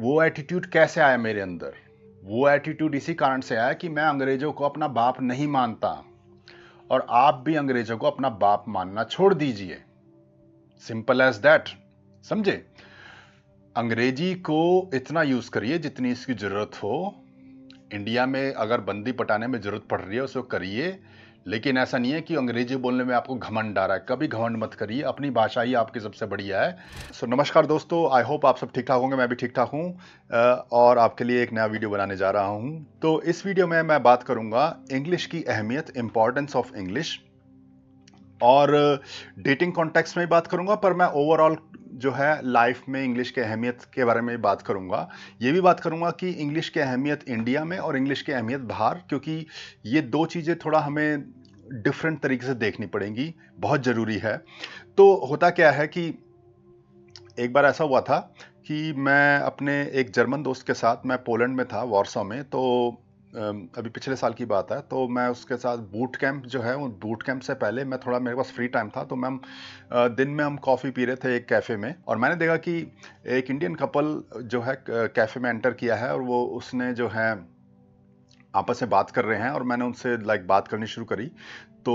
वो एटीट्यूड कैसे आया मेरे अंदर वो एटीट्यूड इसी कारण से आया कि मैं अंग्रेज़ों को अपना बाप नहीं मानता और आप भी अंग्रेज़ों को अपना बाप मानना छोड़ दीजिए सिंपल एज दैट समझे अंग्रेजी को इतना यूज़ करिए जितनी इसकी ज़रूरत हो इंडिया में अगर बंदी पटाने में ज़रूरत पड़ रही है उसको करिए लेकिन ऐसा नहीं है कि अंग्रेजी बोलने में आपको घमंड आ रहा है कभी घमंड मत करिए अपनी भाषा ही आपकी सबसे बढ़िया है सो so, नमस्कार दोस्तों आई होप आप सब ठीक ठाक होंगे मैं भी ठीक ठाक हूँ और आपके लिए एक नया वीडियो बनाने जा रहा हूँ तो इस वीडियो में मैं बात करूँगा इंग्लिश की अहमियत इम्पॉर्टेंस ऑफ इंग्लिश और डेटिंग कॉन्टेक्स्ट में बात करूँगा पर मैं ओवरऑल जो है लाइफ में इंग्लिश की अहमियत के बारे में बात करूँगा ये भी बात करूँगा कि इंग्लिश की अहमियत इंडिया में और इंग्लिश की अहमियत बाहर क्योंकि ये दो चीज़ें थोड़ा हमें डिफरेंट तरीके से देखनी पड़ेंगी बहुत ज़रूरी है तो होता क्या है कि एक बार ऐसा हुआ था कि मैं अपने एक जर्मन दोस्त के साथ मैं पोलैंड में था वॉर्सो में तो अभी पिछले साल की बात है तो मैं उसके साथ बूट कैंप जो है वो बूट कैंप से पहले मैं थोड़ा मेरे पास फ्री टाइम था तो मैम दिन में हम कॉफ़ी पी रहे थे एक कैफ़े में और मैंने देखा कि एक इंडियन कपल जो है कैफ़े में एंटर किया है और वो उसने जो है आपस में बात कर रहे हैं और मैंने उनसे लाइक बात करनी शुरू करी तो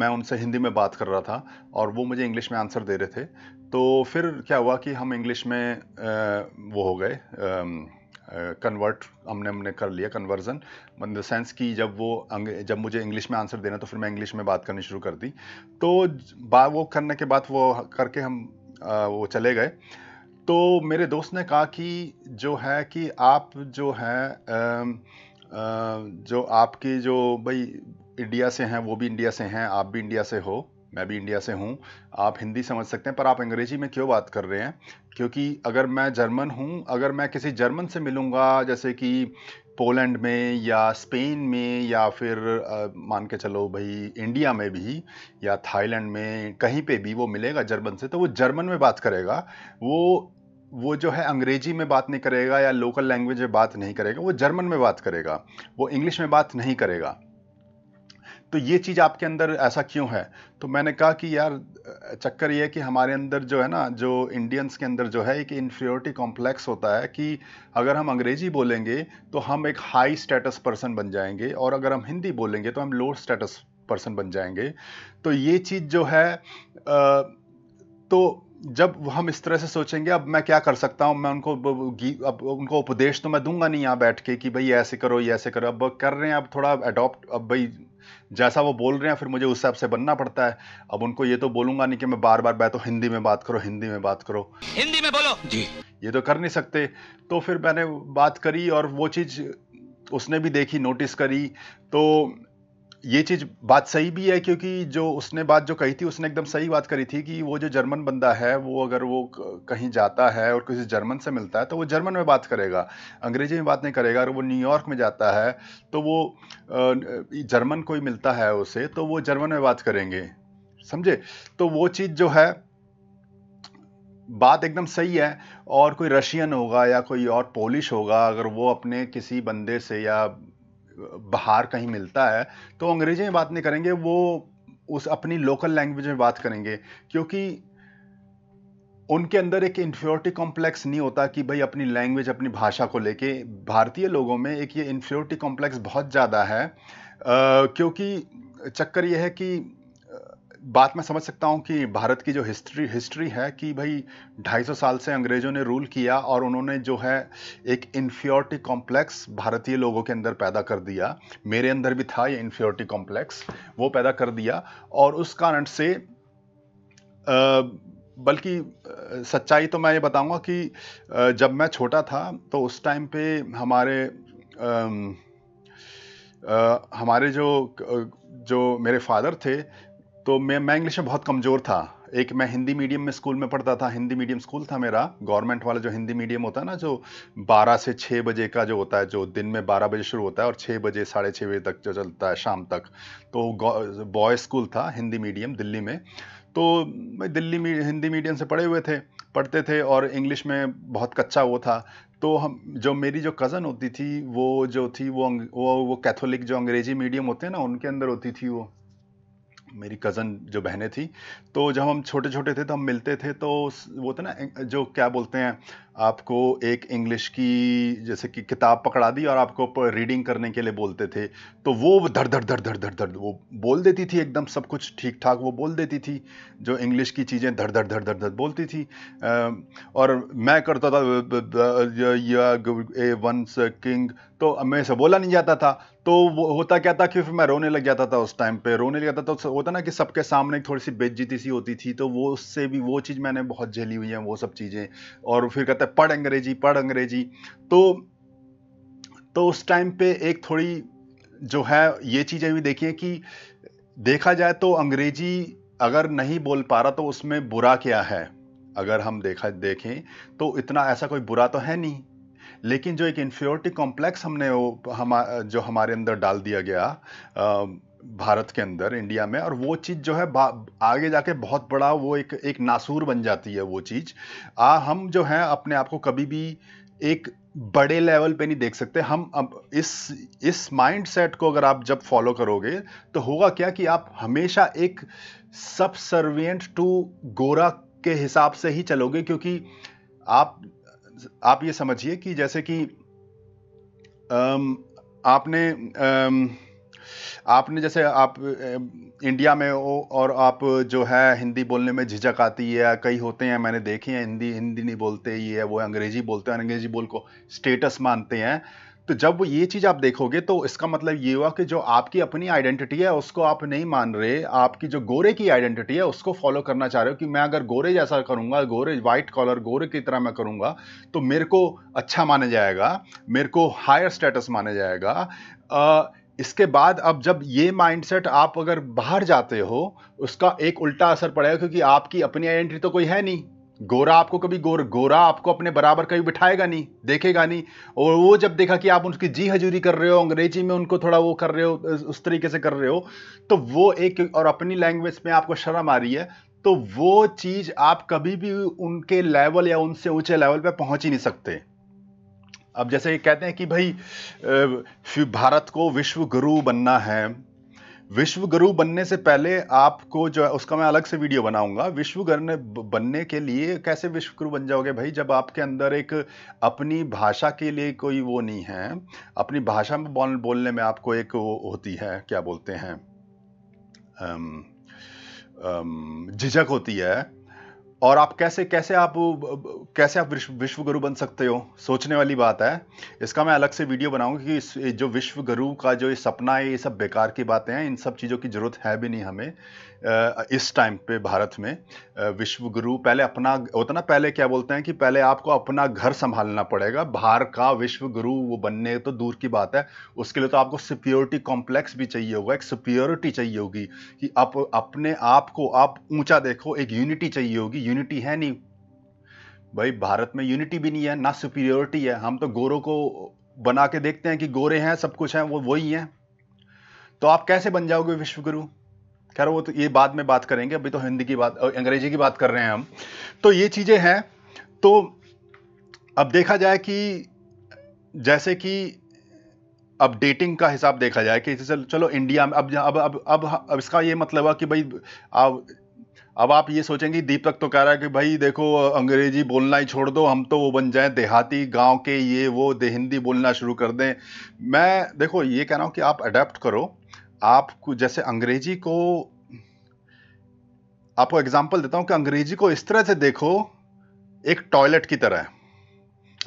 मैं उनसे हिंदी में बात कर रहा था और वो मुझे इंग्लिश में आंसर दे रहे थे तो फिर क्या हुआ कि हम इंग्लिश में वो हो गए कन्वर्ट हमने हमने कर लिया कन्वर्जन इन द सेंस कि जब वो जब मुझे इंग्लिश में आंसर देना तो फिर मैं इंग्लिश में बात करनी शुरू कर दी तो बा वो करने के बाद वो करके हम वो चले गए तो मेरे दोस्त ने कहा कि जो है कि आप जो है जो आपकी जो भाई इंडिया से हैं वो भी इंडिया से हैं आप भी इंडिया से हो मैं भी इंडिया से हूँ आप हिंदी समझ सकते हैं पर आप अंग्रेजी में क्यों बात कर रहे हैं क्योंकि अगर मैं जर्मन हूँ अगर मैं किसी जर्मन से मिलूँगा जैसे कि पोलैंड में या स्पेन में या फिर मान के चलो भाई इंडिया में भी या थाईलैंड में कहीं पे भी वो मिलेगा जर्मन से तो वो जर्मन में बात करेगा वो वो जो है अंग्रेजी में बात नहीं करेगा या लोकल लैंग्वेज में बात नहीं करेगा वो जर्मन में बात करेगा वो इंग्लिश में बात नहीं करेगा तो ये चीज़ आपके अंदर ऐसा क्यों है तो मैंने कहा कि यार चक्कर ये है कि हमारे अंदर जो है ना जो इंडियंस के अंदर जो है एक इन्फ्रियोरिटी कॉम्प्लेक्स होता है कि अगर हम अंग्रेजी बोलेंगे तो हम एक हाई स्टेटस पर्सन बन जाएंगे और अगर हम हिंदी बोलेंगे तो हम लो स्टेटस पर्सन बन जाएंगे तो ये चीज़ जो है आ, तो जब हम इस तरह से सोचेंगे अब मैं क्या कर सकता हूँ मैं उनको अब उनको उपदेश तो मैं दूंगा नहीं यहाँ बैठ के कि भाई ऐसे करो ये ऐसे करो अब कर रहे हैं अब थोड़ा अडॉप्ट अब भाई जैसा वो बोल रहे हैं फिर मुझे उस हिसाब से बनना पड़ता है अब उनको ये तो बोलूंगा नहीं कि मैं बार बार बैठो हिंदी में बात करो हिंदी में बात करो हिंदी में बोलो जी ये तो कर नहीं सकते तो फिर मैंने बात करी और वो चीज़ उसने भी देखी नोटिस करी तो ये चीज़ बात सही भी है क्योंकि जो उसने बात जो कही थी उसने एकदम सही बात करी थी कि वो जो जर्मन बंदा है वो अगर वो कहीं जाता है और किसी जर्मन से मिलता है तो वो जर्मन में बात करेगा अंग्रेजी में बात नहीं करेगा अगर वो न्यूयॉर्क में जाता है तो वो जर्मन कोई मिलता है उसे तो वो जर्मन में बात करेंगे समझे तो वो चीज़ जो है बात एकदम सही है और कोई रशियन होगा या कोई और पोलिश होगा अगर वो अपने किसी बंदे से या बाहर कहीं मिलता है तो अंग्रेजी में बात नहीं करेंगे वो उस अपनी लोकल लैंग्वेज में बात करेंगे क्योंकि उनके अंदर एक इन्फ्योरिटी कॉम्प्लेक्स नहीं होता कि भाई अपनी लैंग्वेज अपनी भाषा को लेके भारतीय लोगों में एक ये इन्फ्योरिटी कॉम्प्लेक्स बहुत ज़्यादा है आ, क्योंकि चक्कर यह है कि बात मैं समझ सकता हूँ कि भारत की जो हिस्ट्री हिस्ट्री है कि भाई 250 साल से अंग्रेज़ों ने रूल किया और उन्होंने जो है एक इन्फ्योरिटी कॉम्प्लेक्स भारतीय लोगों के अंदर पैदा कर दिया मेरे अंदर भी था ये इन्फ्योरिटी कॉम्प्लेक्स वो पैदा कर दिया और उस कारण से बल्कि सच्चाई तो मैं ये बताऊँगा कि जब मैं छोटा था तो उस टाइम पे हमारे आ, आ, हमारे जो जो मेरे फादर थे तो मैं मैं इंग्लिश में बहुत कमज़ोर था एक मैं हिंदी मीडियम में स्कूल में पढ़ता था हिंदी मीडियम स्कूल था मेरा गवर्नमेंट वाला जो हिंदी मीडियम होता है ना जो 12 से 6 बजे का जो होता है जो दिन में 12 बजे शुरू होता है और 6 बजे साढ़े छः बजे तक जो चलता है शाम तक तो बॉय स्कूल था हिंदी मीडियम दिल्ली में तो मैं दिल्ली में हिंदी मीडियम से पढ़े हुए थे पढ़ते थे और इंग्लिश में बहुत कच्चा वो था तो हम जो मेरी जो कज़न होती थी वो जो थी वो वो वो कैथोलिक जो अंग्रेजी मीडियम होते हैं ना उनके अंदर होती थी वो मेरी कज़न जो बहनें थी तो जब हम छोटे छोटे थे तो हम मिलते थे तो वो था ना जो क्या बोलते हैं आपको एक इंग्लिश की जैसे कि किताब पकड़ा दी और आपको रीडिंग करने के लिए बोलते थे तो वो धर धड़ धड़ धड़ धड़ धड़ वो बोल देती थी एकदम सब कुछ ठीक ठाक वो बोल देती थी जो इंग्लिश की चीज़ें धड़ धड़ धड़ धड़ धड़ बोलती थी और मैं करता था ए वंस किंग तो मैं से बोला नहीं जाता था तो वो होता क्या था कि फिर मैं रोने लग जाता था उस टाइम पे रोने लग जाता था तो होता ना कि सबके सामने थोड़ी सी बेज्जती सी होती थी तो वो उससे भी वो चीज़ मैंने बहुत झेली हुई है वो सब चीज़ें और फिर कहते हैं पढ़ अंग्रेजी पढ़ अंग्रेजी तो तो उस टाइम पे एक थोड़ी जो है ये चीज़ें भी देखिए कि देखा जाए तो अंग्रेजी अगर नहीं बोल पा रहा तो उसमें बुरा क्या है अगर हम देखा देखें तो इतना ऐसा कोई बुरा तो है नहीं लेकिन जो एक इन्फ्योरिटी कॉम्प्लेक्स हमने वो हम जो हमारे अंदर डाल दिया गया भारत के अंदर इंडिया में और वो चीज़ जो है आगे जाके बहुत बड़ा वो एक एक नासूर बन जाती है वो चीज़ आ, हम जो हैं अपने आप को कभी भी एक बड़े लेवल पे नहीं देख सकते हम अब इस इस माइंड सेट को अगर आप जब फॉलो करोगे तो होगा क्या कि आप हमेशा एक सब सर्वियंट टू गोरा के हिसाब से ही चलोगे क्योंकि आप आप ये समझिए कि जैसे कि आपने आपने जैसे आप इंडिया में हो और आप जो है हिंदी बोलने में झिझक आती है कई होते हैं मैंने देखे हैं हिंदी हिंदी नहीं बोलते ये है वो अंग्रेजी बोलते हैं अंग्रेजी बोल को स्टेटस मानते हैं तो जब ये चीज़ आप देखोगे तो इसका मतलब ये हुआ कि जो आपकी अपनी आइडेंटिटी है उसको आप नहीं मान रहे आपकी जो गोरे की आइडेंटिटी है उसको फॉलो करना चाह रहे हो कि मैं अगर गोरे जैसा करूँगा गोरे वाइट कॉलर गोरे की तरह मैं करूँगा तो मेरे को अच्छा माना जाएगा मेरे को हायर स्टेटस माना जाएगा आ, इसके बाद अब जब ये माइंडसेट आप अगर बाहर जाते हो उसका एक उल्टा असर पड़ेगा क्योंकि आपकी अपनी आइडेंटिटी तो कोई है नहीं गोरा आपको कभी गोर गोरा आपको अपने बराबर कभी बिठाएगा नहीं देखेगा नहीं और वो जब देखा कि आप उनकी जी हजूरी कर रहे हो अंग्रेजी में उनको थोड़ा वो कर रहे हो उस तरीके से कर रहे हो तो वो एक और अपनी लैंग्वेज में आपको शर्म आ रही है तो वो चीज़ आप कभी भी उनके लेवल या उनसे ऊंचे लेवल पर पहुंच ही नहीं सकते अब जैसे कहते हैं कि भाई भारत को विश्व गुरु बनना है विश्व गुरु बनने से पहले आपको जो है उसका मैं अलग से वीडियो बनाऊंगा विश्व गुरु बनने के लिए कैसे विश्व गुरु बन जाओगे भाई जब आपके अंदर एक अपनी भाषा के लिए कोई वो नहीं है अपनी भाषा में बोल, बोलने में आपको एक वो होती है क्या बोलते हैं झिझक होती है और आप कैसे कैसे आप कैसे आप विश्व विश्व गुरु बन सकते हो सोचने वाली बात है इसका मैं अलग से वीडियो बनाऊंगा कि इस जो विश्व गुरु का जो ये सपना है ये सब बेकार की बातें हैं इन सब चीज़ों की ज़रूरत है भी नहीं हमें इस टाइम पे भारत में विश्व गुरु पहले अपना होता ना पहले क्या बोलते हैं कि पहले आपको अपना घर संभालना पड़ेगा बाहर का विश्व गुरु वो बनने तो दूर की बात है उसके लिए तो आपको सिक्योरिटी कॉम्प्लेक्स भी चाहिए होगा एक सिक्योरिटी चाहिए होगी कि आप अपने आप को आप ऊंचा देखो एक यूनिटी चाहिए होगी यूनिटी है नहीं भाई भारत में यूनिटी भी नहीं है ना सुपीरियोरिटी है हम तो गोरों को बना के देखते हैं कि गोरे हैं सब कुछ हैं वो वही हैं तो आप कैसे बन जाओगे विश्वगुरु खैर वो तो ये बाद में बात करेंगे अभी तो हिंदी की बात अंग्रेजी की बात कर रहे हैं हम तो ये चीज़ें हैं तो अब देखा जाए कि जैसे कि अब डेटिंग का हिसाब देखा जाए कि जैसे चलो इंडिया में अब अब अब अब, अब इसका ये मतलब है कि भाई अब अब आप ये सोचेंगे दीपक तो कह रहा है कि भाई देखो अंग्रेजी बोलना ही छोड़ दो हम तो वो बन जाएं देहाती गांव के ये वो दे हिंदी बोलना शुरू कर दें मैं देखो ये कह रहा हूँ कि आप अडेप्ट करो आपको जैसे अंग्रेजी को आपको एग्जाम्पल देता हूं कि अंग्रेजी को इस तरह से देखो एक टॉयलेट की तरह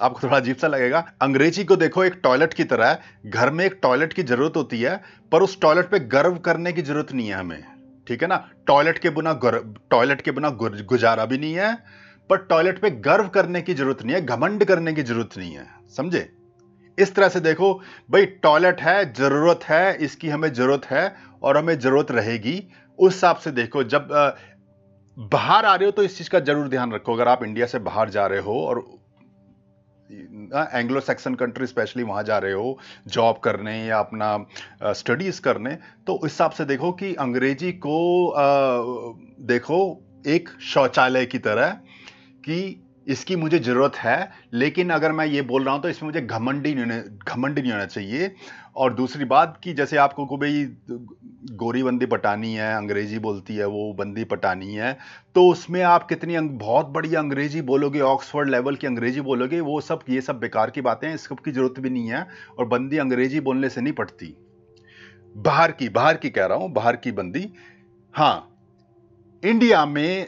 आपको थोड़ा अजीब सा लगेगा अंग्रेजी को देखो एक टॉयलेट की तरह घर में एक टॉयलेट की जरूरत होती है पर उस टॉयलेट पे गर्व करने की जरूरत नहीं है हमें ठीक है ना टॉयलेट के बिना टॉयलेट के बिना गुजारा भी नहीं है पर टॉयलेट पे गर्व करने की जरूरत नहीं है घमंड करने की जरूरत नहीं है समझे इस तरह से देखो भाई टॉयलेट है ज़रूरत है इसकी हमें ज़रूरत है और हमें ज़रूरत रहेगी उस हिसाब से देखो जब बाहर आ रहे हो तो इस चीज़ का ज़रूर ध्यान रखो अगर आप इंडिया से बाहर जा रहे हो और एंग्लो सेक्सन कंट्री स्पेशली वहाँ जा रहे हो जॉब करने या अपना स्टडीज़ करने तो इस हिसाब से देखो कि अंग्रेजी को आ, देखो एक शौचालय की तरह कि इसकी मुझे ज़रूरत है लेकिन अगर मैं ये बोल रहा हूँ तो इसमें मुझे घमंडी नहीं घमंडी नहीं होना चाहिए और दूसरी बात कि जैसे आपको को भाई गोरी बंदी पटानी है अंग्रेजी बोलती है वो बंदी पटानी है तो उसमें आप कितनी बहुत बड़ी अंग्रेजी बोलोगे ऑक्सफोर्ड लेवल की अंग्रेजी बोलोगे वो सब ये सब बेकार की बातें हैं इस सब की ज़रूरत भी नहीं है और बंदी अंग्रेजी बोलने से नहीं पटती बाहर की बाहर की कह रहा हूं बाहर की बंदी हाँ इंडिया में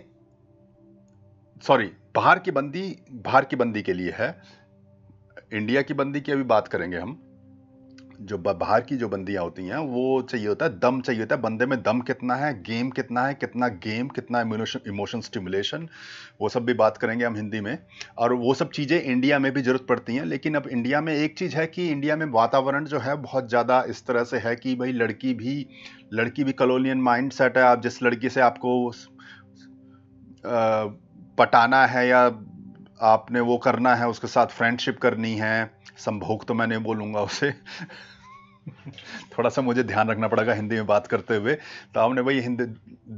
सॉरी बाहर की बंदी बाहर की बंदी के लिए है इंडिया की बंदी की अभी बात करेंगे हम जो बाहर की जो बंदियाँ होती हैं वो चाहिए होता है दम चाहिए होता है बंदे में दम कितना है गेम कितना है कितना गेम कितना इमोशन स्टिमुलेशन वो सब भी बात करेंगे हम हिंदी में और वो सब चीज़ें इंडिया में भी ज़रूरत पड़ती हैं लेकिन अब इंडिया में एक चीज़ है कि इंडिया में वातावरण जो है बहुत ज़्यादा इस तरह से है कि भाई लड़की भी लड़की भी कलोनियन माइंड सेट है आप जिस लड़की से आपको आ, पटाना है या आपने वो करना है उसके साथ फ्रेंडशिप करनी है संभोग तो मैं नहीं बोलूँगा उसे थोड़ा सा मुझे ध्यान रखना पड़ेगा हिंदी में बात करते हुए तो आपने भाई हिंदी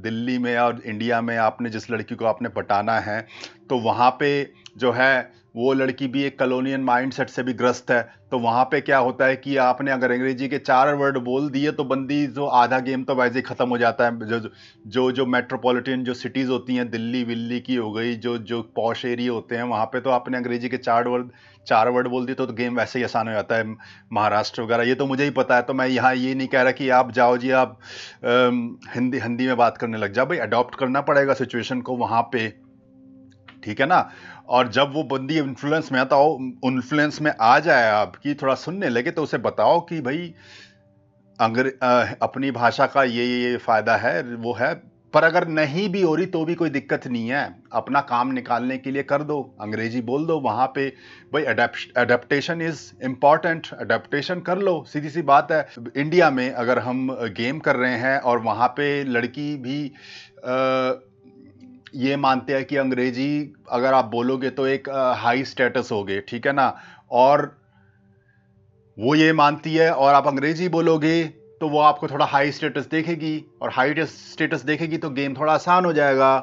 दिल्ली में और इंडिया में आपने जिस लड़की को आपने पटाना है तो वहाँ पे जो है वो लड़की भी एक कलोनियन माइंडसेट से भी ग्रस्त है तो वहाँ पे क्या होता है कि आपने अगर अंग्रेजी के चार वर्ड बोल दिए तो बंदी जो आधा गेम तो वैसे ही ख़त्म हो जाता है जो जो जो मेट्रोपॉलिटन जो सिटीज़ होती हैं दिल्ली विल्ली की हो गई जो जो पॉश एरिया होते हैं वहाँ पे तो आपने अंग्रेजी के चार वर्ड चार वर्ड बोल दिए तो, तो गेम वैसे ही आसान हो जाता है महाराष्ट्र वगैरह ये तो मुझे ही पता है तो मैं यहाँ ये नहीं कह रहा कि आप जाओ जी आप हिंदी हिंदी में बात करने लग जाओ भाई अडॉप्ट करना पड़ेगा सिचुएशन को वहाँ पर ठीक है ना और जब वो बंदी इन्फ्लुएंस में आता हो इन्फ्लुएंस में आ जाए आपकी थोड़ा सुनने लगे तो उसे बताओ कि भाई अंग्रे अपनी भाषा का ये ये फ़ायदा है वो है पर अगर नहीं भी हो रही तो भी कोई दिक्कत नहीं है अपना काम निकालने के लिए कर दो अंग्रेजी बोल दो वहाँ पे भाई अडेप्टेशन इज़ इम्पॉर्टेंट अडेप्टेशन कर लो सीधी सी बात है इंडिया में अगर हम गेम कर रहे हैं और वहाँ पे लड़की भी आ, ये मानते हैं कि अंग्रेजी अगर आप बोलोगे तो एक हाई स्टेटस हो गए ठीक है ना और वो ये मानती है और आप अंग्रेजी बोलोगे तो वो आपको थोड़ा हाई स्टेटस देखेगी और हाई स्टेटस देखेगी तो गेम थोड़ा आसान हो जाएगा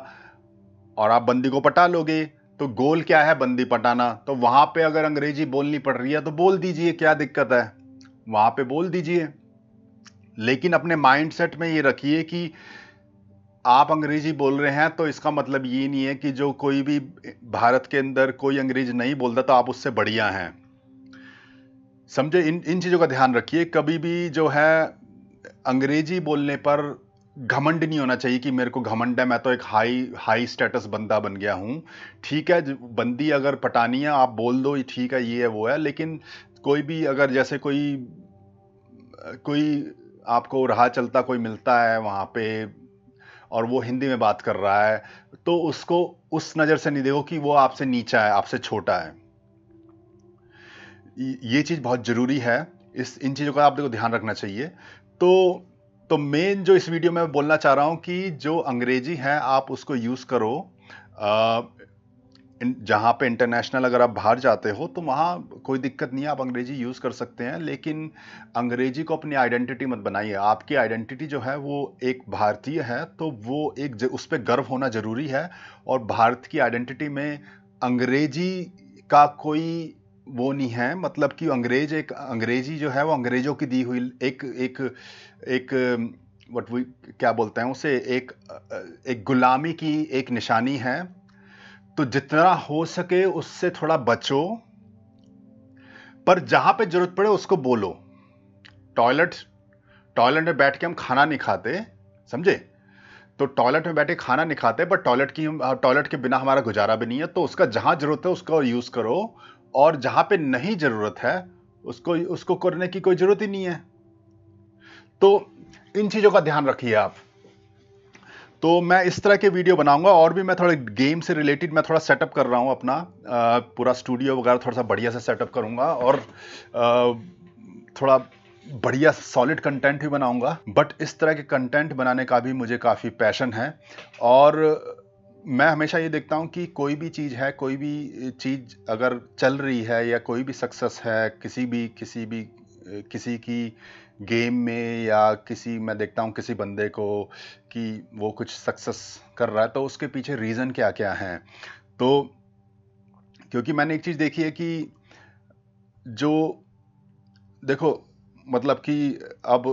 और आप बंदी को पटा लोगे तो गोल क्या है बंदी पटाना तो वहां पे अगर अंग्रेजी बोलनी पड़ रही है तो बोल दीजिए क्या दिक्कत है वहां पे बोल दीजिए लेकिन अपने माइंडसेट में ये रखिए कि आप अंग्रेजी बोल रहे हैं तो इसका मतलब ये नहीं है कि जो कोई भी भारत के अंदर कोई अंग्रेज नहीं बोलता तो आप उससे बढ़िया हैं समझे इन इन चीज़ों का ध्यान रखिए कभी भी जो है अंग्रेजी बोलने पर घमंड नहीं होना चाहिए कि मेरे को घमंड है मैं तो एक हाई हाई स्टेटस बंदा बन गया हूँ ठीक है बंदी अगर पटानी है आप बोल दो ठीक है ये है वो है लेकिन कोई भी अगर जैसे कोई कोई आपको राह चलता कोई मिलता है वहाँ पे और वो हिंदी में बात कर रहा है तो उसको उस नज़र से नहीं देखो कि वो आपसे नीचा है आपसे छोटा है ये चीज़ बहुत ज़रूरी है इस इन चीज़ों का आप देखो ध्यान रखना चाहिए तो तो मेन जो इस वीडियो में बोलना चाह रहा हूँ कि जो अंग्रेजी है आप उसको यूज़ करो जहाँ पे इंटरनेशनल अगर आप बाहर जाते हो तो वहाँ कोई दिक्कत नहीं है आप अंग्रेजी यूज़ कर सकते हैं लेकिन अंग्रेजी को अपनी आइडेंटिटी मत बनाइए आपकी आइडेंटिटी जो है वो एक भारतीय है तो वो एक उस पर गर्व होना ज़रूरी है और भारत की आइडेंटिटी में अंग्रेजी का कोई वो नहीं है मतलब कि अंग्रेज एक अंग्रेजी जो है वो अंग्रेज़ों की दी हुई एक एक एक वट क्या बोलते हैं उसे एक एक गुलामी की एक निशानी है तो जितना हो सके उससे थोड़ा बचो पर जहां पे जरूरत पड़े उसको बोलो टॉयलेट टॉयलेट में बैठ के हम खाना नहीं खाते समझे तो टॉयलेट में बैठे खाना नहीं खाते पर टॉयलेट की टॉयलेट के बिना हमारा गुजारा भी नहीं है तो उसका जहां जरूरत है उसको यूज करो और जहां पे नहीं जरूरत है उसको उसको करने की कोई जरूरत ही नहीं है तो इन चीजों का ध्यान रखिए आप तो मैं इस तरह के वीडियो बनाऊंगा और भी मैं थोड़ा गेम से रिलेटेड मैं थोड़ा सेटअप कर रहा हूँ अपना पूरा स्टूडियो वगैरह थोड़ा सा बढ़िया से सेटअप करूँगा और थोड़ा बढ़िया सॉलिड कंटेंट भी बनाऊंगा बट इस तरह के कंटेंट बनाने का भी मुझे काफ़ी पैशन है और मैं हमेशा ये देखता हूँ कि कोई भी चीज़ है कोई भी चीज़ अगर चल रही है या कोई भी सक्सेस है किसी भी किसी भी किसी की गेम में या किसी मैं देखता हूँ किसी बंदे को कि वो कुछ सक्सेस कर रहा है तो उसके पीछे रीज़न क्या क्या हैं तो क्योंकि मैंने एक चीज़ देखी है कि जो देखो मतलब कि अब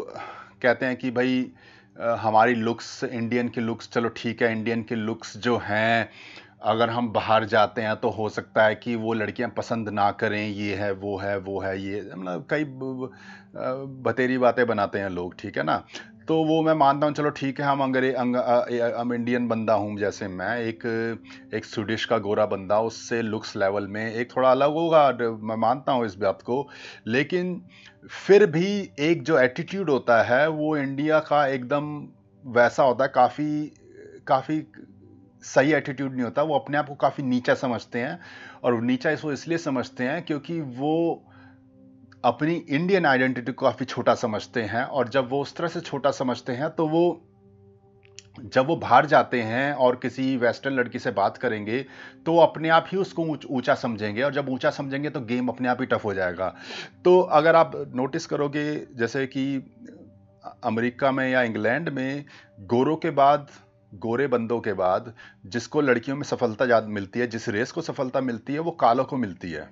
कहते हैं कि भाई हमारी लुक्स इंडियन की लुक्स चलो ठीक है इंडियन की लुक्स जो हैं अगर हम बाहर जाते हैं तो हो सकता है कि वो लड़कियां पसंद ना करें ये है वो है वो है ये मतलब कई बतेरी बातें बनाते हैं लोग ठीक है ना तो वो मैं मानता हूँ चलो ठीक है हम अंग्रे अंग हम इंडियन बंदा हूँ जैसे मैं एक एक स्वीडिश का गोरा बंदा उससे लुक्स लेवल में एक थोड़ा अलग होगा मैं मानता हूँ इस बात को लेकिन फिर भी एक जो एटीट्यूड होता है वो इंडिया का एकदम वैसा होता है काफ़ी काफ़ी सही एटीट्यूड नहीं होता वो अपने आप को काफ़ी नीचा समझते हैं और नीचा इसको इसलिए समझते हैं क्योंकि वो अपनी इंडियन आइडेंटिटी को काफ़ी छोटा समझते हैं और जब वो उस तरह से छोटा समझते हैं तो वो जब वो बाहर जाते हैं और किसी वेस्टर्न लड़की से बात करेंगे तो अपने आप ही उसको ऊंचा समझेंगे और जब ऊंचा समझेंगे तो गेम अपने आप ही टफ हो जाएगा तो अगर आप नोटिस करोगे जैसे कि अमेरिका में या इंग्लैंड में गोरों के बाद गोरे बंदों के बाद जिसको लड़कियों में सफलता ज़्यादा मिलती है जिस रेस को सफलता मिलती है वो कालों को मिलती है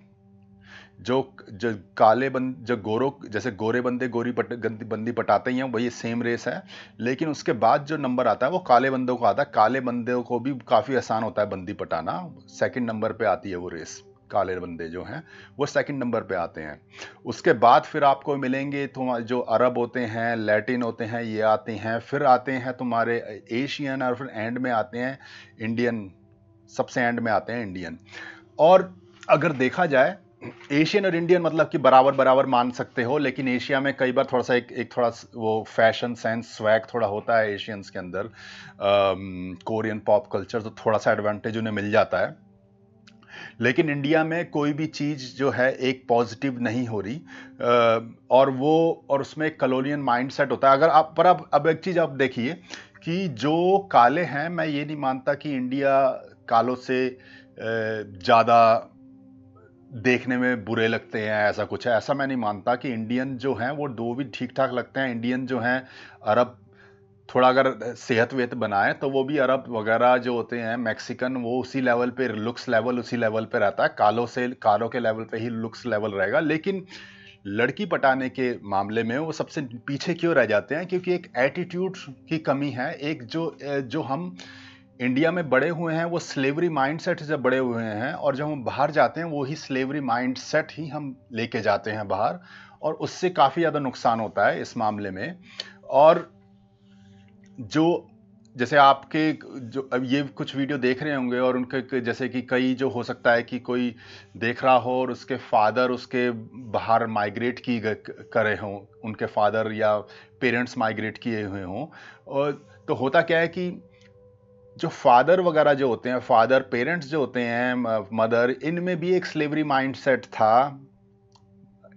जो जो काले बंद जो गोरों जैसे गोरे बंदे गोरी पट, बंदी पटाते ही हैं वही सेम रेस है लेकिन उसके बाद जो नंबर आता है वो काले बंदों को आता है काले बंदों को भी काफ़ी आसान होता है बंदी पटाना सेकंड नंबर पे आती है वो रेस काले बंदे जो हैं वो सेकंड नंबर पे आते हैं उसके बाद फिर आपको मिलेंगे तो जो अरब होते हैं लैटिन होते हैं ये आते हैं फिर आते हैं तुम्हारे एशियन और फिर एंड में आते हैं इंडियन सबसे एंड में आते हैं इंडियन और अगर देखा जाए एशियन और इंडियन मतलब कि बराबर बराबर मान सकते हो लेकिन एशिया में कई बार थोड़ा सा एक एक थोड़ा वो फैशन सेंस स्वैग थोड़ा होता है एशियंस के अंदर कोरियन पॉप कल्चर तो थोड़ा सा एडवांटेज उन्हें मिल जाता है लेकिन इंडिया में कोई भी चीज़ जो है एक पॉजिटिव नहीं हो रही और वो और उसमें एक कलोनियन माइंड सेट होता है अगर आप पर अब अब एक चीज़ आप देखिए कि जो काले हैं मैं ये नहीं मानता कि इंडिया कालों से ज़्यादा देखने में बुरे लगते हैं ऐसा कुछ है ऐसा मैं नहीं मानता कि इंडियन जो हैं वो दो भी ठीक ठाक लगते हैं इंडियन जो हैं अरब थोड़ा अगर सेहत वेहत बनाए तो वो भी अरब वगैरह जो होते हैं मैक्सिकन वो उसी लेवल पे लुक्स लेवल उसी लेवल पे रहता है कालों से कालों के लेवल पे ही लुक्स लेवल रहेगा लेकिन लड़की पटाने के मामले में वो सबसे पीछे क्यों रह जाते हैं क्योंकि एक एटीट्यूड की कमी है एक जो जो हम इंडिया में बड़े हुए हैं वो स्लेवरी माइंडसेट से बड़े हुए हैं और जब हम बाहर जाते हैं वही स्लेवरी स्लेवरी माइंडसेट ही हम लेके जाते हैं बाहर और उससे काफ़ी ज़्यादा नुकसान होता है इस मामले में और जो जैसे आपके जो अब ये कुछ वीडियो देख रहे होंगे और उनके जैसे कि कई जो हो सकता है कि कोई देख रहा हो और उसके फादर उसके बाहर माइग्रेट की करे हों उनके फादर या पेरेंट्स माइग्रेट किए हुए हों और तो होता क्या है कि जो फादर वगैरह जो होते हैं फादर पेरेंट्स जो होते हैं मदर इनमें भी एक स्लेवरी माइंडसेट था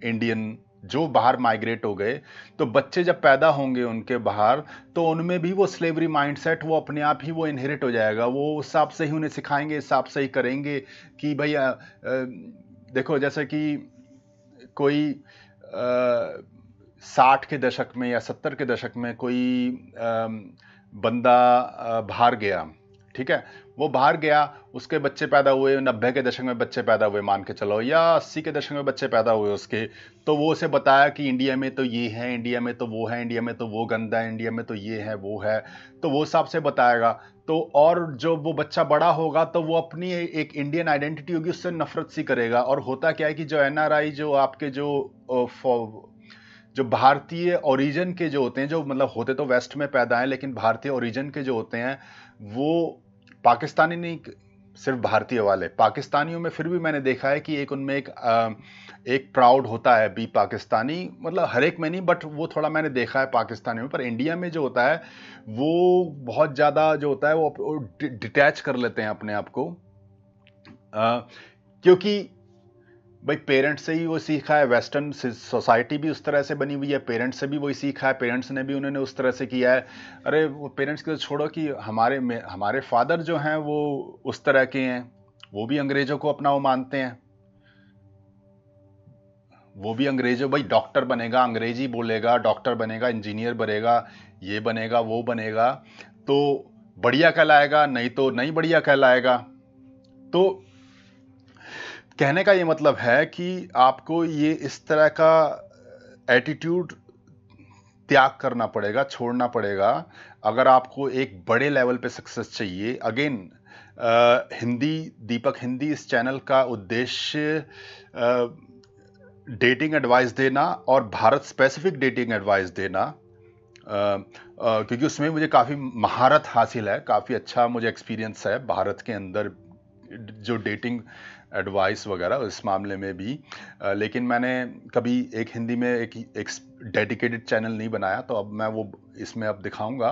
इंडियन जो बाहर माइग्रेट हो गए तो बच्चे जब पैदा होंगे उनके बाहर तो उनमें भी वो स्लेवरी माइंडसेट वो अपने आप ही वो इनहेरिट हो जाएगा वो उस हिसाब से ही उन्हें सिखाएंगे इस हिसाब से ही करेंगे कि भाई आ, आ, देखो जैसे कि कोई साठ के दशक में या सत्तर के दशक में कोई आ, बंदा बाहर गया ठीक है वो बाहर गया उसके बच्चे पैदा हुए नब्बे के दशक में बच्चे पैदा हुए मान के चलो या अस्सी के दशक में बच्चे पैदा हुए उसके तो वो उसे बताया कि इंडिया में तो ये है इंडिया में तो वो है इंडिया में तो वो गंदा है इंडिया में तो ये है वो है तो वो हिसाब से बताएगा तो और जो वो बच्चा बड़ा होगा तो वो अपनी एक इंडियन आइडेंटिटी होगी उससे नफरत सी करेगा और होता क्या है कि जो एन जो आपके जो जो भारतीय ओरिजिन के जो होते हैं जो मतलब होते तो वेस्ट में पैदा हैं लेकिन भारतीय ओरिजिन के जो होते हैं वो पाकिस्तानी नहीं सिर्फ भारतीय वाले पाकिस्तानियों में फिर भी मैंने देखा है कि एक उनमें एक आ, एक प्राउड होता है बी पाकिस्तानी मतलब हर एक में नहीं बट वो थोड़ा मैंने देखा है पाकिस्तानियों में पर इंडिया में जो होता है वो बहुत ज़्यादा जो होता है वो डिटैच कर लेते हैं अपने आप को क्योंकि भाई पेरेंट्स से ही वो सीखा है वेस्टर्न सोसाइटी भी उस तरह से बनी हुई है पेरेंट्स से भी वही सीखा है पेरेंट्स ने भी उन्होंने उस तरह से किया है अरे वो पेरेंट्स के तो छोड़ो कि हमारे हमारे फादर जो हैं वो उस तरह के हैं वो भी अंग्रेज़ों को अपना वो मानते हैं वो भी अंग्रेजों भाई डॉक्टर बनेगा अंग्रेजी बोलेगा डॉक्टर बनेगा इंजीनियर बनेगा ये बनेगा वो बनेगा तो बढ़िया कहलाएगा नहीं तो नहीं बढ़िया कहलाएगा तो कहने का ये मतलब है कि आपको ये इस तरह का एटीट्यूड त्याग करना पड़ेगा छोड़ना पड़ेगा अगर आपको एक बड़े लेवल पे सक्सेस चाहिए अगेन हिंदी दीपक हिंदी इस चैनल का उद्देश्य डेटिंग एडवाइस देना और भारत स्पेसिफिक डेटिंग एडवाइस देना आ, आ, क्योंकि उसमें मुझे काफ़ी महारत हासिल है काफ़ी अच्छा मुझे एक्सपीरियंस है भारत के अंदर जो डेटिंग एडवाइस वगैरह इस मामले में भी लेकिन मैंने कभी एक हिंदी में एक एक डेडिकेटेड चैनल नहीं बनाया तो अब मैं वो इसमें अब दिखाऊंगा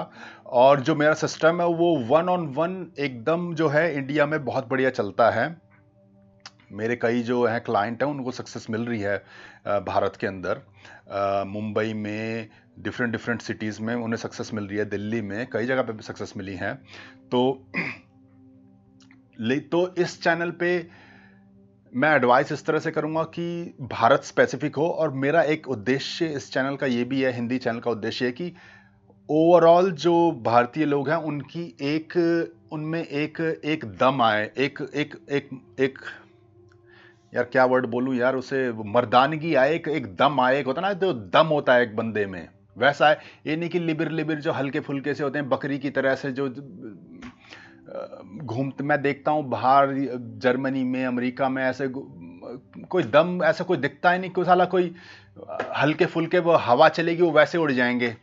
और जो मेरा सिस्टम है वो वन ऑन वन एकदम जो है इंडिया में बहुत बढ़िया चलता है मेरे कई जो हैं क्लाइंट हैं उनको सक्सेस मिल रही है भारत के अंदर मुंबई में डिफरेंट डिफरेंट सिटीज़ में उन्हें सक्सेस मिल रही है दिल्ली में कई जगह पे भी सक्सेस मिली है तो ले तो इस चैनल पे मैं एडवाइस इस तरह से करूँगा कि भारत स्पेसिफिक हो और मेरा एक उद्देश्य इस चैनल का ये भी है हिंदी चैनल का उद्देश्य है कि ओवरऑल जो भारतीय लोग हैं उनकी एक उनमें एक एक दम आए एक एक एक एक यार क्या वर्ड बोलूँ यार उसे मर्दानगी आए एक एक दम आए एक होता ना जो दम होता है एक बंदे में वैसा है ये नहीं कि लिबिर लिबिर जो हल्के फुल्के से होते हैं बकरी की तरह से जो घूमते मैं देखता हूँ बाहर जर्मनी में अमेरिका में ऐसे कोई दम ऐसा कोई दिखता ही नहीं कोई साला कोई हल्के फुल्के वो हवा चलेगी वो वैसे उड़ जाएंगे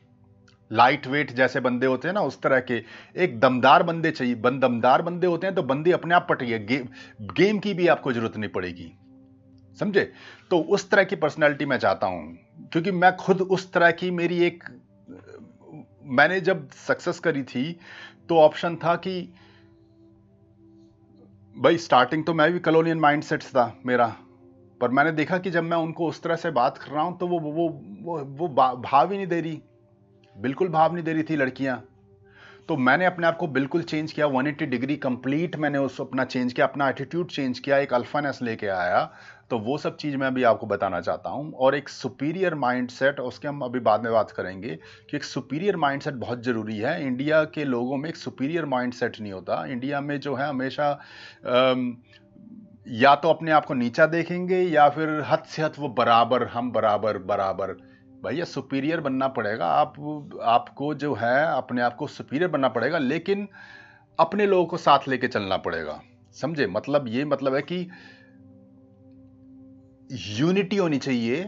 लाइट वेट जैसे बंदे होते हैं ना उस तरह के एक दमदार बंदे चाहिए बंद दमदार बंदे होते हैं तो बंदे अपने आप पट गए गे, गेम की भी आपको जरूरत नहीं पड़ेगी समझे तो उस तरह की पर्सनैलिटी मैं चाहता हूँ क्योंकि मैं खुद उस तरह की मेरी एक मैंने जब सक्सेस करी थी तो ऑप्शन था कि भाई स्टार्टिंग तो मैं भी माइंड माइंडसेट्स था मेरा पर मैंने देखा कि जब मैं उनको उस तरह से बात कर रहा हूँ तो वो वो वो वो भाव ही नहीं दे रही बिल्कुल भाव नहीं दे रही थी लड़कियाँ तो मैंने अपने आप को बिल्कुल चेंज किया 180 डिग्री कंप्लीट मैंने उस अपना चेंज किया अपना एटीट्यूड चेंज किया एक अल्फानेस लेके आया तो वो सब चीज़ मैं अभी आपको बताना चाहता हूँ और एक सुपीरियर माइंडसेट उसके हम अभी बाद में बात करेंगे कि एक सुपीरियर माइंडसेट बहुत ज़रूरी है इंडिया के लोगों में एक सुपीरियर माइंडसेट नहीं होता इंडिया में जो है हमेशा आम, या तो अपने आप को नीचा देखेंगे या फिर हद से हद वो बराबर हम बराबर बराबर भैया सुपीरियर बनना पड़ेगा आप आपको जो है अपने आप को सुपीरियर बनना पड़ेगा लेकिन अपने लोगों को साथ लेके चलना पड़ेगा समझे मतलब ये मतलब है कि यूनिटी होनी चाहिए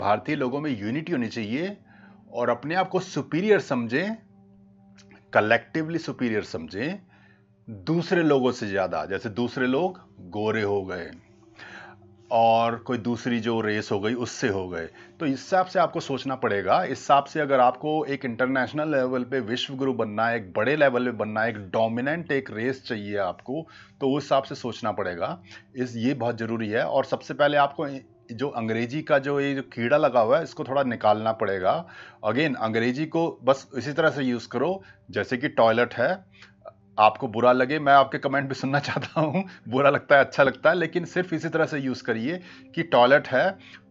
भारतीय लोगों में यूनिटी होनी चाहिए और अपने आप को सुपीरियर समझें कलेक्टिवली सुपीरियर समझें दूसरे लोगों से ज़्यादा जैसे दूसरे लोग गोरे हो गए और कोई दूसरी जो रेस हो गई उससे हो गए तो इस हिसाब से आपको सोचना पड़ेगा इस हिसाब से अगर आपको एक इंटरनेशनल लेवल पे विश्व गुरु बनना है एक बड़े लेवल पे बनना है एक डोमिनेंट एक रेस चाहिए आपको तो उस हिसाब से सोचना पड़ेगा इस ये बहुत ज़रूरी है और सबसे पहले आपको जो अंग्रेजी का जो ये जो कीड़ा लगा हुआ है इसको थोड़ा निकालना पड़ेगा अगेन अंग्रेजी को बस इसी तरह से यूज़ करो जैसे कि टॉयलेट है आपको बुरा लगे मैं आपके कमेंट भी सुनना चाहता हूँ बुरा लगता है अच्छा लगता है लेकिन सिर्फ इसी तरह से यूज़ करिए कि टॉयलेट है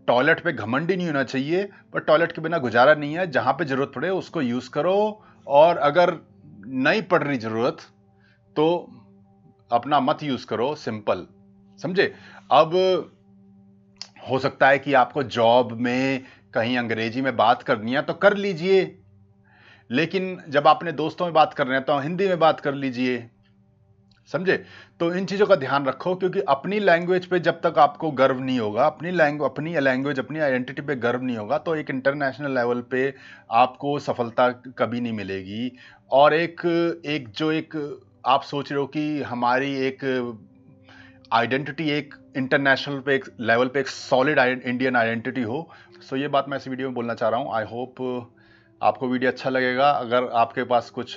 टॉयलेट पे घमंडी नहीं होना चाहिए पर टॉयलेट के बिना गुजारा नहीं है जहाँ पे ज़रूरत पड़े उसको यूज़ करो और अगर नहीं पड़ रही ज़रूरत तो अपना मत यूज़ करो सिंपल समझे अब हो सकता है कि आपको जॉब में कहीं अंग्रेजी में बात करनी है तो कर लीजिए लेकिन जब अपने दोस्तों में बात कर रहे हैं तो हिंदी में बात कर लीजिए समझे तो इन चीज़ों का ध्यान रखो क्योंकि अपनी लैंग्वेज पे जब तक आपको गर्व नहीं होगा अपनी लैंग्वेज अपनी लैंग्वेज अपनी आइडेंटिटी पे गर्व नहीं होगा तो एक इंटरनेशनल लेवल पे आपको सफलता कभी नहीं मिलेगी और एक एक जो एक आप सोच रहे हो कि हमारी एक आइडेंटिटी एक इंटरनेशनल पे एक लेवल पे एक सॉलिड इंडियन आइडेंटिटी हो सो so ये बात मैं इस वीडियो में बोलना चाह रहा हूँ आई होप आपको वीडियो अच्छा लगेगा अगर आपके पास कुछ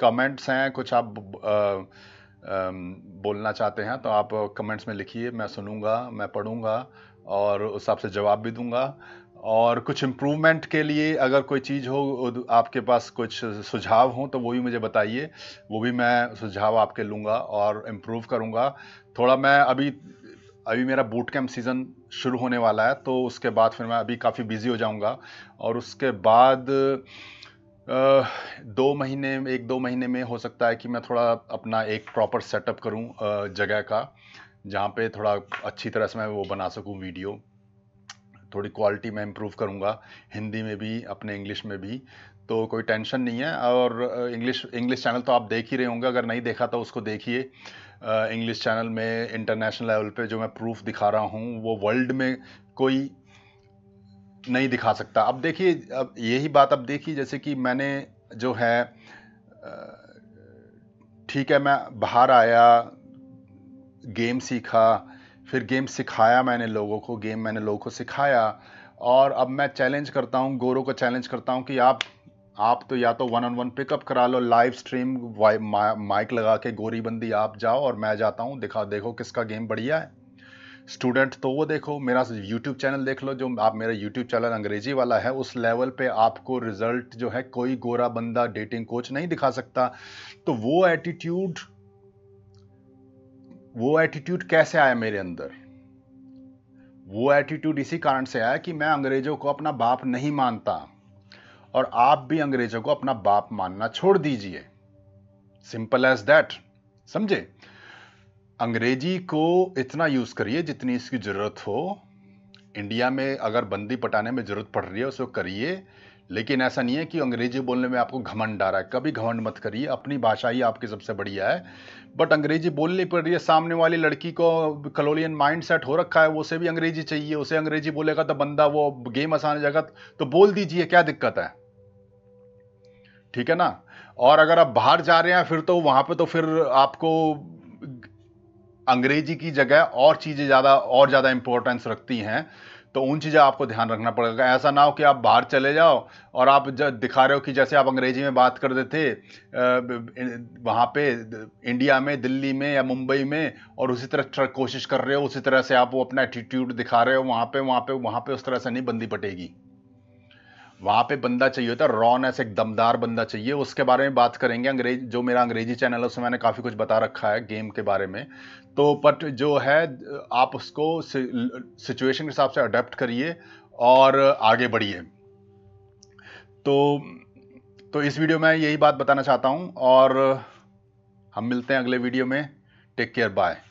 कमेंट्स हैं कुछ आप आ, आ, बोलना चाहते हैं तो आप कमेंट्स में लिखिए मैं सुनूंगा मैं पढ़ूंगा और उस हिसाब से जवाब भी दूंगा और कुछ इम्प्रूवमेंट के लिए अगर कोई चीज़ हो आपके पास कुछ सुझाव हो तो वो भी मुझे बताइए वो भी मैं सुझाव आपके लूँगा और इम्प्रूव करूँगा थोड़ा मैं अभी अभी मेरा बूट कैम्प सीज़न शुरू होने वाला है तो उसके बाद फिर मैं अभी काफ़ी बिज़ी हो जाऊंगा और उसके बाद दो महीने एक दो महीने में हो सकता है कि मैं थोड़ा अपना एक प्रॉपर सेटअप करूं जगह का जहाँ पे थोड़ा अच्छी तरह से मैं वो बना सकूं वीडियो थोड़ी क्वालिटी मैं इम्प्रूव करूँगा हिंदी में भी अपने इंग्लिश में भी तो कोई टेंशन नहीं है और इंग्लिश इंग्लिश चैनल तो आप देख ही रहे होंगे अगर नहीं देखा तो उसको देखिए इंग्लिश चैनल में इंटरनेशनल लेवल पे जो मैं प्रूफ दिखा रहा हूँ वो वर्ल्ड में कोई नहीं दिखा सकता अब देखिए अब यही बात अब देखिए जैसे कि मैंने जो है ठीक है मैं बाहर आया गेम सीखा फिर गेम सिखाया मैंने लोगों को गेम मैंने लोगों को सिखाया और अब मैं चैलेंज करता हूँ गोरो को चैलेंज करता हूँ कि आप आप तो या तो वन ऑन वन पिकअप करा लो लाइव स्ट्रीम माइक लगा के गोरीबंदी आप जाओ और मैं जाता हूँ दिखा देखो किसका गेम बढ़िया है स्टूडेंट तो वो देखो मेरा यूट्यूब चैनल देख लो जो आप मेरा यूट्यूब चैनल अंग्रेजी वाला है उस लेवल पे आपको रिजल्ट जो है कोई गोरा बंदा डेटिंग कोच नहीं दिखा सकता तो वो एटीट्यूड वो एटीट्यूड कैसे आया मेरे अंदर वो एटीट्यूड इसी कारण से आया कि मैं अंग्रेजों को अपना बाप नहीं मानता और आप भी अंग्रेजों को अपना बाप मानना छोड़ दीजिए सिंपल एज दैट समझे अंग्रेजी को इतना यूज करिए जितनी इसकी जरूरत हो इंडिया में अगर बंदी पटाने में जरूरत पड़ रही है उसको करिए लेकिन ऐसा नहीं है कि अंग्रेजी बोलने में आपको घमंड आ रहा है कभी घमंड मत करिए अपनी भाषा ही आपकी सबसे बढ़िया है बट अंग्रेजी बोलनी पड़ रही है सामने वाली लड़की को कलोलियन माइंड सेट हो रखा है उसे भी अंग्रेजी चाहिए उसे अंग्रेजी बोलेगा तो बंदा वो गेम आसान जाएगा तो बोल दीजिए क्या दिक्कत है ठीक है ना और अगर आप बाहर जा रहे हैं फिर तो वहां पे तो फिर आपको अंग्रेजी की जगह और चीज़ें ज़्यादा और ज़्यादा इंपॉर्टेंस रखती हैं तो उन चीज़ें आपको ध्यान रखना पड़ेगा ऐसा ना हो कि आप बाहर चले जाओ और आप जब दिखा रहे हो कि जैसे आप अंग्रेजी में बात करते थे वहाँ पे इंडिया में दिल्ली में या मुंबई में और उसी तरह कोशिश कर रहे हो उसी तरह से आप वो अपना एटीट्यूड दिखा रहे हो वहाँ पे वहाँ पे वहाँ पे उस तरह से नहीं बंदी पटेगी वहां पे बंदा चाहिए होता है रॉन ऐसे एक दमदार बंदा चाहिए उसके बारे में बात करेंगे अंग्रेज जो मेरा अंग्रेजी चैनल है उसमें मैंने काफ़ी कुछ बता रखा है गेम के बारे में तो बट जो है आप उसको सिचुएशन के हिसाब से अडेप्ट करिए और आगे बढ़िए तो तो इस वीडियो में यही बात बताना चाहता हूँ और हम मिलते हैं अगले वीडियो में टेक केयर बाय